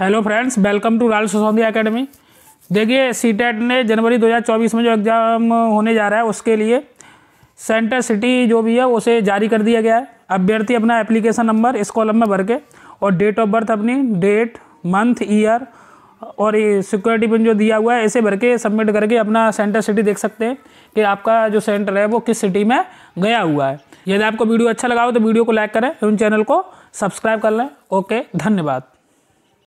hello friends welcome to राल सोसौंदिया academy देखिए सी e ने जनवरी 2024 में जो एग्ज़ाम होने जा रहा है उसके लिए सेंटर सिटी जो भी है उसे जारी कर दिया गया है अभ्यर्थी अपना एप्लीकेशन नंबर इस कॉलम में भर के और डेट ऑफ बर्थ अपनी डेट मंथ ईयर और ये सिक्योरिटी पिन जो दिया हुआ है इसे भर के सबमिट करके अपना सेंटर सिटी देख सकते हैं कि आपका जो सेंटर है वो किस सिटी में गया हुआ है यदि आपको वीडियो अच्छा लगा हो तो वीडियो को लाइक करें उन चैनल को सब्सक्राइब कर लें ओके धन्यवाद